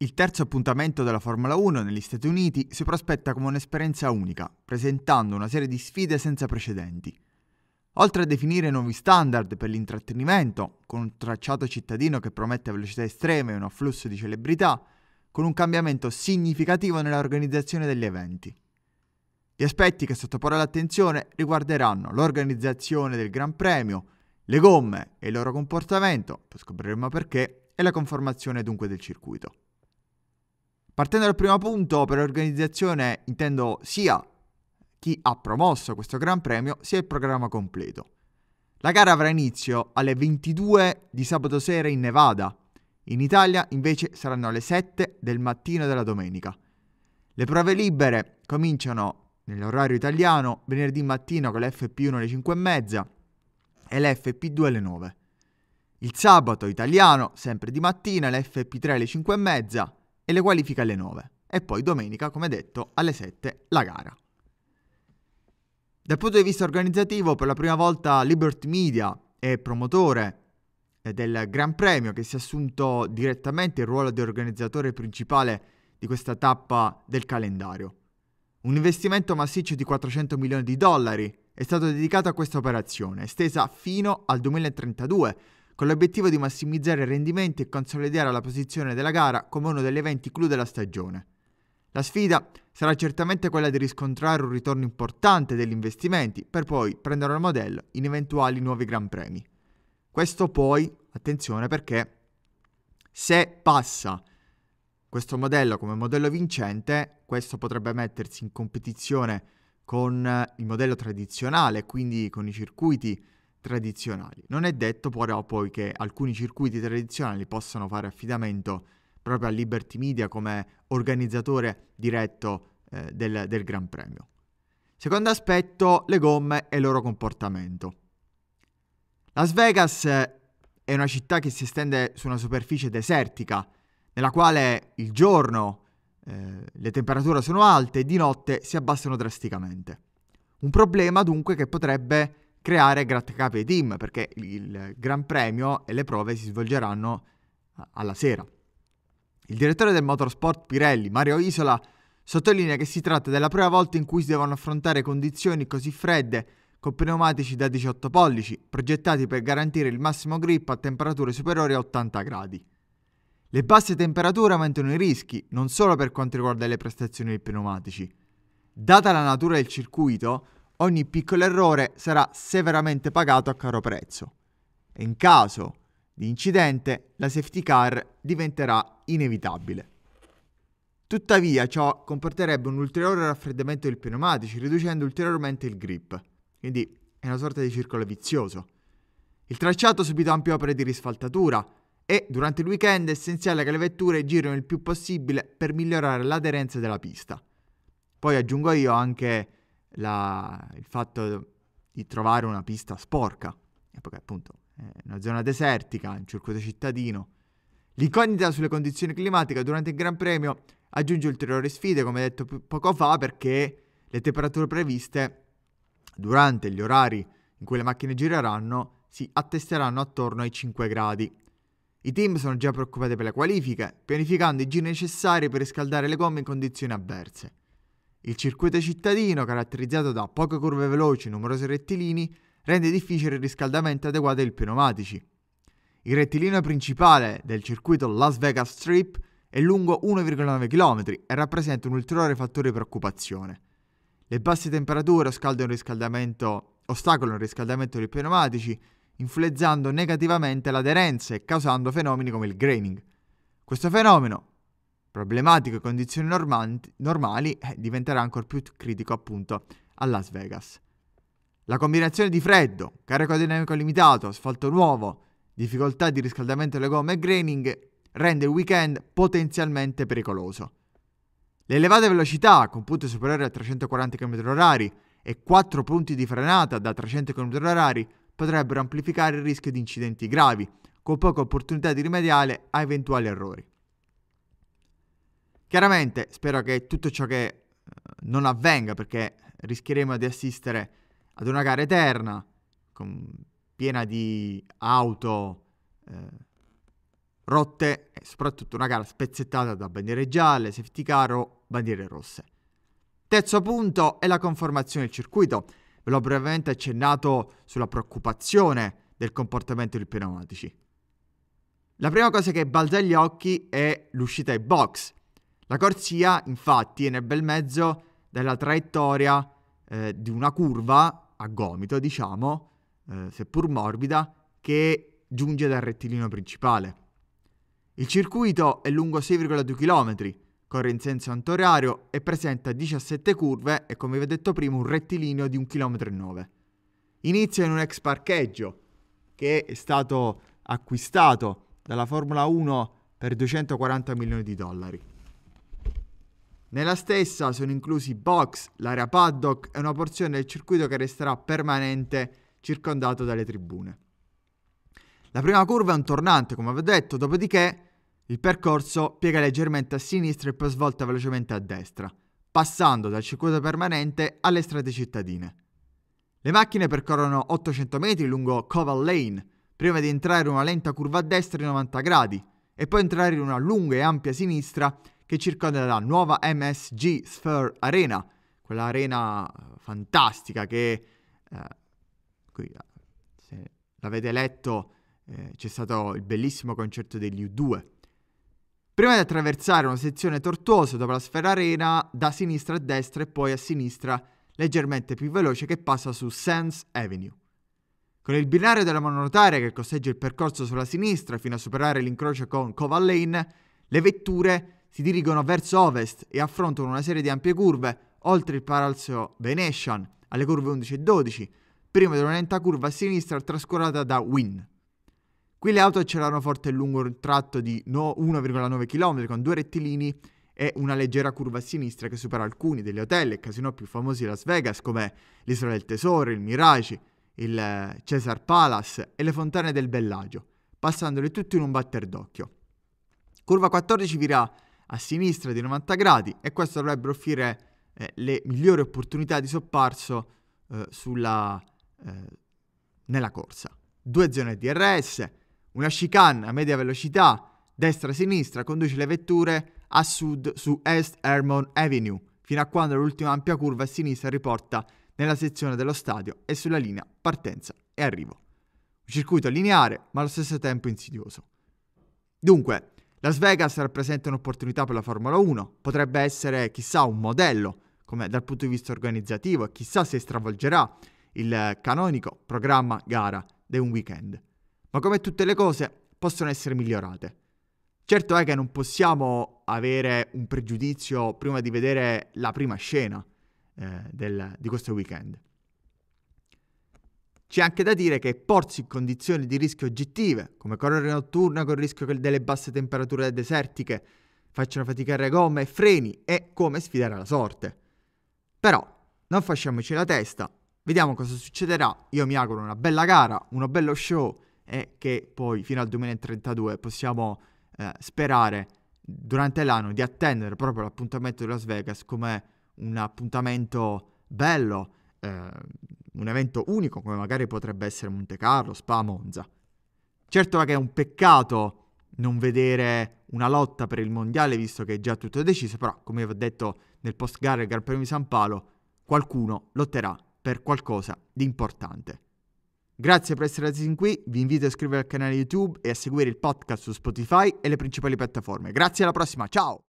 Il terzo appuntamento della Formula 1 negli Stati Uniti si prospetta come un'esperienza unica, presentando una serie di sfide senza precedenti. Oltre a definire nuovi standard per l'intrattenimento, con un tracciato cittadino che promette velocità estreme e un afflusso di celebrità, con un cambiamento significativo nell'organizzazione degli eventi. Gli aspetti che sottoporrà l'attenzione riguarderanno l'organizzazione del Gran Premio, le gomme e il loro comportamento, poi scopriremo perché, e la conformazione dunque del circuito. Partendo dal primo punto, per organizzazione intendo sia chi ha promosso questo Gran Premio, sia il programma completo. La gara avrà inizio alle 22 di sabato sera in Nevada. In Italia invece saranno alle 7 del mattino della domenica. Le prove libere cominciano nell'orario italiano venerdì mattina con l'FP1 alle 5 e mezza e l'FP2 alle 9. Il sabato italiano, sempre di mattina, l'FP3 alle 5 e mezza e le qualifiche alle 9 e poi domenica, come detto, alle 7 la gara. Dal punto di vista organizzativo, per la prima volta Liberty Media è promotore eh, del Gran Premio che si è assunto direttamente il ruolo di organizzatore principale di questa tappa del calendario. Un investimento massiccio di 400 milioni di dollari è stato dedicato a questa operazione, estesa fino al 2032, con l'obiettivo di massimizzare i rendimenti e consolidare la posizione della gara come uno degli eventi clou della stagione. La sfida sarà certamente quella di riscontrare un ritorno importante degli investimenti per poi prendere il modello in eventuali nuovi Gran Premi. Questo poi, attenzione perché, se passa questo modello come modello vincente, questo potrebbe mettersi in competizione con il modello tradizionale, quindi con i circuiti tradizionali. Non è detto però poi che alcuni circuiti tradizionali possano fare affidamento proprio a Liberty Media come organizzatore diretto eh, del, del Gran Premio. Secondo aspetto, le gomme e il loro comportamento. Las Vegas è una città che si estende su una superficie desertica, nella quale il giorno eh, le temperature sono alte e di notte si abbassano drasticamente. Un problema dunque che potrebbe creare grattacapi team perché il Gran Premio e le prove si svolgeranno eh, alla sera. Il direttore del motorsport Pirelli, Mario Isola, sottolinea che si tratta della prima volta in cui si devono affrontare condizioni così fredde con pneumatici da 18 pollici, progettati per garantire il massimo grip a temperature superiori a 80 gradi. Le basse temperature aumentano i rischi, non solo per quanto riguarda le prestazioni dei pneumatici. Data la natura del circuito, ogni piccolo errore sarà severamente pagato a caro prezzo e in caso di incidente la safety car diventerà inevitabile. Tuttavia ciò comporterebbe un ulteriore raffreddamento dei pneumatici, riducendo ulteriormente il grip, quindi è una sorta di circolo vizioso. Il tracciato ha subito ampie opere di risfaltatura e durante il weekend è essenziale che le vetture girino il più possibile per migliorare l'aderenza della pista. Poi aggiungo io anche la, il fatto di trovare una pista sporca, eh, perché appunto eh, è una zona desertica, un circuito cittadino. L'incognita sulle condizioni climatiche durante il Gran Premio aggiunge ulteriori sfide, come detto poco fa, perché le temperature previste durante gli orari in cui le macchine gireranno si attesteranno attorno ai 5 gradi. I team sono già preoccupati per le qualifiche, pianificando i giri necessari per riscaldare le gomme in condizioni avverse. Il circuito cittadino, caratterizzato da poche curve veloci e numerosi rettilini, rende difficile il riscaldamento adeguato ai pneumatici. Il rettilineo principale del circuito Las Vegas Strip è lungo 1,9 km e rappresenta un ulteriore fattore di preoccupazione. Le basse temperature ostacolano il riscaldamento dei pneumatici, influenzando negativamente l'aderenza e causando fenomeni come il graining. Questo fenomeno, problematico e condizioni normanti, normali eh, diventerà ancora più critico appunto a Las Vegas. La combinazione di freddo, carico dinamico limitato, asfalto nuovo, difficoltà di riscaldamento delle gomme e graining rende il weekend potenzialmente pericoloso. Le elevate velocità, con punte superiori a 340 km/h e 4 punti di frenata da 300 km/h, potrebbero amplificare il rischio di incidenti gravi, con poca opportunità di rimediare a eventuali errori. Chiaramente spero che tutto ciò che eh, non avvenga perché rischieremo di assistere ad una gara eterna con, piena di auto eh, rotte e soprattutto una gara spezzettata da bandiere gialle, safety car o bandiere rosse. Terzo punto è la conformazione del circuito. Ve l'ho brevemente accennato sulla preoccupazione del comportamento dei pneumatici. La prima cosa che balza agli occhi è l'uscita ai box, la corsia, infatti, è nel bel mezzo della traiettoria eh, di una curva a gomito, diciamo, eh, seppur morbida, che giunge dal rettilineo principale. Il circuito è lungo 6,2 km, corre in senso antorario e presenta 17 curve e, come vi ho detto prima, un rettilineo di 1,9 km. Inizia in un ex parcheggio che è stato acquistato dalla Formula 1 per 240 milioni di dollari. Nella stessa sono inclusi box, l'area paddock e una porzione del circuito che resterà permanente circondato dalle tribune. La prima curva è un tornante, come vi ho detto, dopodiché il percorso piega leggermente a sinistra e poi svolta velocemente a destra, passando dal circuito permanente alle strade cittadine. Le macchine percorrono 800 metri lungo Coval Lane, prima di entrare in una lenta curva a destra di 90 gradi e poi entrare in una lunga e ampia sinistra che circonda la nuova MSG Sphere Arena, quella arena eh, fantastica che eh, qui, eh, se l'avete letto eh, c'è stato il bellissimo concerto degli U2. Prima di attraversare una sezione tortuosa dopo la sfera arena, da sinistra a destra e poi a sinistra leggermente più veloce che passa su Sands Avenue. Con il binario della monotaria che costeggia il percorso sulla sinistra fino a superare l'incrocio con Coval Lane, le vetture si dirigono verso ovest e affrontano una serie di ampie curve oltre il palazzo Venetian alle curve 11 e 12, prima di una lenta curva a sinistra trascurata da Wynn. Qui le auto accelerano forte lungo un tratto di 1,9 km con due rettilini e una leggera curva a sinistra che supera alcuni degli hotel e casino più famosi di Las Vegas come l'Isola del Tesoro, il Mirage, il eh, Cesar Palace e le fontane del Bellagio, passandoli tutti in un batter d'occhio. Curva 14 vira a sinistra di 90 gradi e questo dovrebbe offrire eh, le migliori opportunità di sopparso eh, sulla, eh, nella corsa. Due zone DRS, una chicane a media velocità, destra-sinistra, conduce le vetture a sud su East Hermon Avenue, fino a quando l'ultima ampia curva a sinistra riporta nella sezione dello stadio e sulla linea partenza e arrivo. Un circuito lineare ma allo stesso tempo insidioso. Dunque, Las Vegas rappresenta un'opportunità per la Formula 1, potrebbe essere chissà un modello come dal punto di vista organizzativo e chissà se stravolgerà il canonico programma gara di un weekend. Ma come tutte le cose possono essere migliorate. Certo è che non possiamo avere un pregiudizio prima di vedere la prima scena eh, del, di questo weekend. C'è anche da dire che porsi in condizioni di rischio oggettive, come correre notturna con il rischio delle basse temperature desertiche facciano faticare gomme e freni, è come sfidare la sorte. Però, non facciamoci la testa, vediamo cosa succederà. Io mi auguro una bella gara, uno bello show e che poi fino al 2032 possiamo eh, sperare durante l'anno di attendere proprio l'appuntamento di Las Vegas come un appuntamento bello, eh, un evento unico come magari potrebbe essere Monte Carlo, Spa, Monza. Certo che è un peccato non vedere una lotta per il mondiale visto che è già tutto deciso, però come vi ho detto nel post gara del Gran Premio di San Paolo, qualcuno lotterà per qualcosa di importante. Grazie per essere stati qui, vi invito a iscrivervi al canale YouTube e a seguire il podcast su Spotify e le principali piattaforme. Grazie alla prossima, ciao!